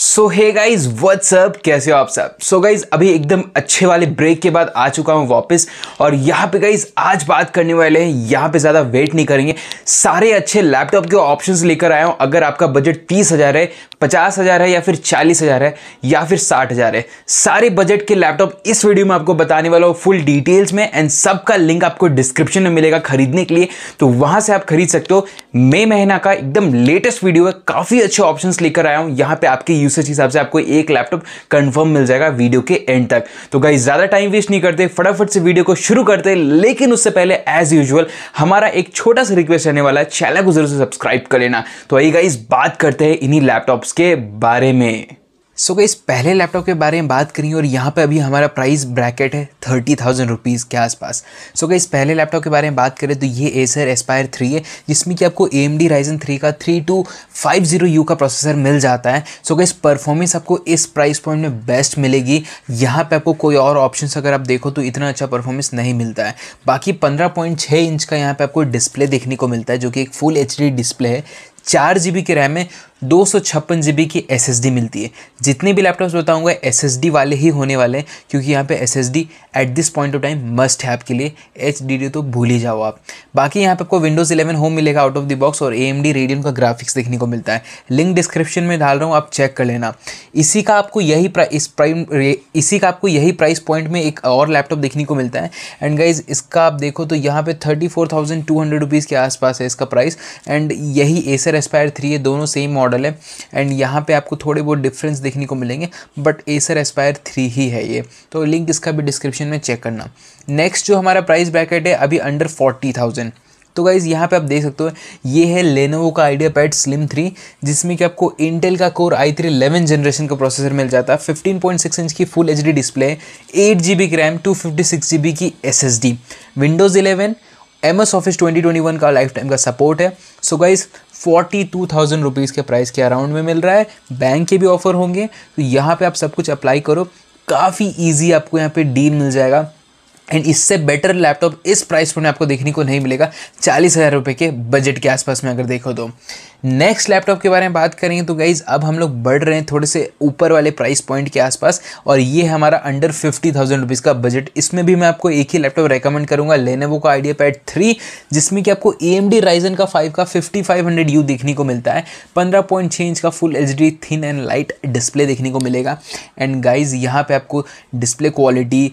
सो hey guys what's up कैसे हो आप सब सो गाइज अभी एकदम अच्छे वाले ब्रेक के बाद आ चुका हूँ वापस और यहाँ पे गाइज आज बात करने वाले हैं यहाँ पे ज़्यादा वेट नहीं करेंगे सारे अच्छे लैपटॉप के ऑप्शंस लेकर आया हूँ अगर आपका बजट तीस हज़ार है पचास हज़ार है या फिर चालीस हज़ार है या फिर साठ हज़ार है सारे बजट के लैपटॉप इस वीडियो में आपको बताने वाला हूँ फुल डिटेल्स में एंड सबका लिंक आपको डिस्क्रिप्शन में मिलेगा खरीदने के लिए तो वहाँ से आप खरीद सकते हो मई महीना का एकदम लेटेस्ट वीडियो है काफ़ी अच्छे ऑप्शन लेकर आया हूँ यहाँ पर आपके यूसेज हिसाब से आपको एक लैपटॉप कन्फर्म मिल जाएगा वीडियो के एंड तक तो गाई ज़्यादा टाइम वेस्ट नहीं करते फटाफट से वीडियो को शुरू करते लेकिन उससे पहले एज यूजल हमारा एक छोटा सा रिक्वेस्ट रहने वाला है चैनल को जरूर से सब्सक्राइब कर लेना तो आइए गाइज बात करते हैं इन्हीं लैपटॉप लैपटॉप्स के बारे में सो so, इस पहले लैपटॉप के बारे में बात करें और यहाँ पे अभी हमारा प्राइस ब्रैकेट है थर्टी थाउजेंड रुपीज़ के आसपास सो so, इस पहले लैपटॉप के बारे में बात करें तो ये एसर एस्पायर थ्री है जिसमें कि आपको A M D Ryzen three का three two five zero U का प्रोसेसर मिल जाता है सो so, इस परफॉर्मेंस आपको इस प्राइस पॉइंट में बेस्ट मिलेगी यहाँ पर आपको कोई और ऑप्शन अगर आप देखो तो इतना अच्छा परफॉर्मेंस नहीं मिलता है बाकी पंद्रह पॉइंट छः इंच का यहाँ पर आपको डिस्प्ले देखने को मिलता है जो कि एक फुल एच डी डिस्प्ले है चार जी के रैम में दो सौ छप्पन जी की एस मिलती है जितने भी लैपटॉप्स बताऊंगा एस वाले ही होने वाले हैं क्योंकि यहाँ पे as at this point of time must हैप के लिए एच डी डी तो भूल ही जाओ आप बाकी यहाँ पे आपको विंडोज़ इलेवन होम मिलेगा आउट ऑफ द बॉक्स और ए एम डी रेडियन का ग्राफिक्स देखने को मिलता है लिंक डिस्क्रिप्शन में डाल रहा हूँ आप चेक कर लेना इसी का आपको यही प्रा, इस प्राइम इसी का आपको यही प्राइस पॉइंट में एक और लैपटॉप देखने को मिलता है एंड गाइज इसका आप देखो तो यहाँ पे thirty four thousand two hundred rupees के आसपास है इसका प्राइस एंड यही एसर एस्पायर थ्री है दोनों सेम मॉडल है एंड यहाँ पे आपको थोड़े बहुत डिफरेंस देखने को मिलेंगे बट एसर एस्पायर थ्री ही है ये तो लिंक इसका भी डिस्क्रिप्शन डिस्क्रिप्शन में चेक करना नेक्स्ट जो हमारा प्राइस ब्रैकेट है अभी अंडर फोर्टी थाउजेंड तो गाइज़ यहाँ पे आप देख सकते हो ये है लेनोवो का आइडिया पैड स्लिम थ्री जिसमें कि आपको इंटेल का core i three eleven generation का प्रोसेसर मिल जाता है फिफ्टीन पॉइंट सिक्स इंच की full H D display eight G B RAM two fifty six G B की S S D Windows eleven M S Office twenty twenty one का life time का support है so guys forty two thousand rupees के price के around में मिल रहा है बैंक के भी ऑफर होंगे तो यहाँ पे आप सब कुछ अप्लाई करो काफ़ी ईजी आपको यहाँ पे डील मिल जाएगा एंड इससे बेटर लैपटॉप इस प्राइस पॉइंट में आपको देखने को नहीं मिलेगा चालीस हज़ार रुपये के बजट के आसपास में अगर देखो तो नेक्स्ट लैपटॉप के बारे में बात करेंगे तो गाइज़ अब हम लोग बढ़ रहे हैं थोड़े से ऊपर वाले प्राइस पॉइंट के आसपास और ये हमारा अंडर फिफ्टी थाउजेंड रुपीज़ का बजट इसमें भी मैं आपको एक ही लैपटॉप रेकमेंड करूँगा लेनेवो का आइडिया पैड थ्री जिसमें कि आपको ए एम डी राइजन का फाइव का फिफ्टी फाइव हंड्रेड यू देखने को मिलता है पंद्रह पॉइंट छः इंच का full H D thin and light display देखने को मिलेगा एंड गाइज यहाँ पर आपको डिस्प्ले क्वालिटी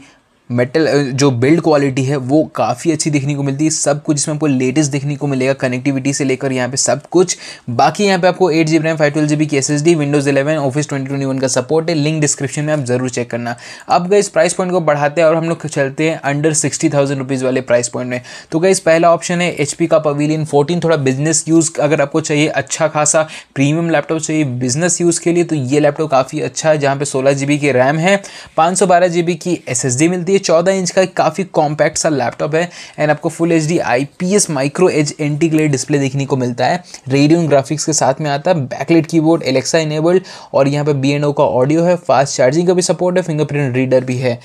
मेटल uh, जो बिल्ड क्वालिटी है वो काफ़ी अच्छी देखने को मिलती है सब कुछ इसमें आपको लेटेस्ट देखने को मिलेगा कनेक्टिविटी से लेकर यहाँ पे सब कुछ बाकी यहाँ पे आपको eight G B RAM five twelve G B की S S D Windows eleven Office twenty twenty one का सपोर्ट है लिंक डिस्क्रिप्शन में आप जरूर चेक करना अब गए इस प्राइस पॉइंट को बढ़ाते हैं और हम लोग चलते हैं अंडर सिक्सटी थाउजेंड रुपीज़ वाले प्राइस पॉइंट में तो गई पहला ऑप्शन है एच पी का पवीलियन फोर्टीन थोड़ा बिजनेस यूज़ अगर आपको चाहिए अच्छा खासा प्रीमियम लैपटॉप चाहिए बिजनेस यूज़ के लिए तो ये लैपटॉप काफ़ी अच्छा है जहाँ पे सोलह जी बी की रैम है पाँच सौ बारह जी बी की एस एस डी मिलती है ये चौदह इंच का एक काफ़ी कॉम्पैक्ट सा लैपटॉप है एंड आपको full H D I P S micro edge antiglare display देखने को मिलता है रेडियो ग्राफिक्स के साथ में आता है बैकलेट कीबोर्ड एलेक्सा इनेबल्ड और यहाँ पे बी एन ओ का ऑडियो है फास्ट चार्जिंग का भी सपोर्ट है फिंगरप्रिंट रीडर भी है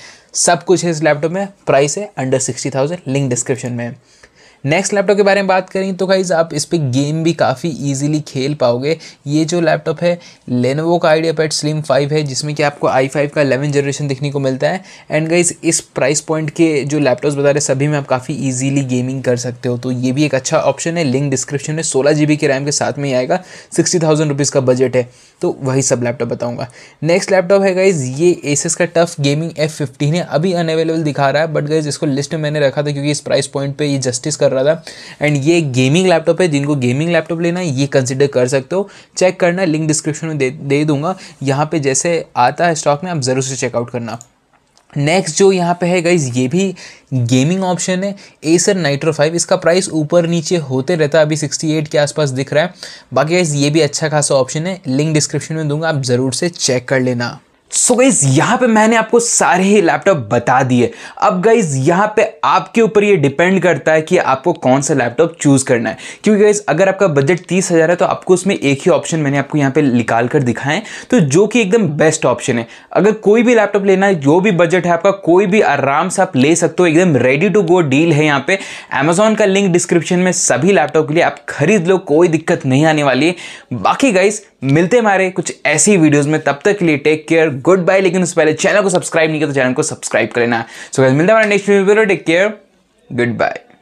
सब कुछ है इस लैपटॉप में प्राइस है under sixty thousand link description में नेक्स्ट लैपटॉप के बारे में बात करें तो गाइज़ आप इस पर गेम भी काफ़ी ईजिली खेल पाओगे ये जो लैपटॉप है लेनोवो का आइडिया पैड स्लिम फाइव है जिसमें कि आपको आई फाइव का इलेवन जनरेशन देखने को मिलता है एंड गाइज इस प्राइस पॉइंट के जो लैपटॉप्स बता रहे सभी में आप काफ़ी ईजिली गेमिंग कर सकते हो तो ये भी एक अच्छा ऑप्शन है लिंक डिस्क्रिप्शन में सोलह जी के रैम के साथ में ही आएगा सिक्सटी थाउजेंड रुपीज़ का बजट है तो वही सब लैपटॉप बताऊँगा नेक्स्ट लैपटॉप है गाइज़ ये एसेस का टफ गेमिंग एफ फिफ्टीन है अभी अनवेलेबल दिखा रहा है बट गाइज इसको लिस्ट में मैंने रखा था क्योंकि इस प्राइस पॉइंट पर ये जस्टिस कर रहा था एंड ये गेमिंग लैपटॉप है जिनको गेमिंग लैपटॉप लेना है ये कंसिडर कर सकते हो चेक करना लिंक डिस्क्रिप्शन में दे दे दूंगा यहाँ पे जैसे आता है स्टॉक में आप ज़रूर से चेकआउट करना नेक्स्ट जो यहाँ पे है गाइज ये भी गेमिंग ऑप्शन है एसर नाइट्रो फाइव इसका प्राइस ऊपर नीचे होते रहता है अभी 68 के आसपास दिख रहा है बाकी गाइज ये भी अच्छा खासा ऑप्शन है लिंक डिस्क्रिप्शन में दूंगा आप ज़रूर से चेक कर लेना सो गाइज यहाँ पे मैंने आपको सारे ही लैपटॉप बता दिए अब गाइज यहाँ पे आपके ऊपर ये डिपेंड करता है कि आपको कौन सा लैपटॉप चूज़ करना है क्योंकि गाइज अगर आपका बजट तीस हज़ार है तो आपको उसमें एक ही ऑप्शन मैंने आपको यहाँ पे निकाल कर दिखाएं तो जो कि एकदम बेस्ट ऑप्शन है अगर कोई भी लैपटॉप लेना है जो भी बजट है आपका कोई भी आराम से आप ले सकते हो एकदम रेडी टू गो डील है यहाँ पे अमेजोन का लिंक डिस्क्रिप्शन में सभी लैपटॉप के लिए आप खरीद लो कोई दिक्कत नहीं आने वाली है बाकी गाइज मिलते हमारे कुछ ऐसी वीडियोज़ में तब तक के लिए टेक केयर गुड बाय लेकिन उससे पहले चैनल को सब्सक्राइब नहीं किया तो चैनल को सब्सक्राइब कर लेना सो so, मिलता है next video take care good bye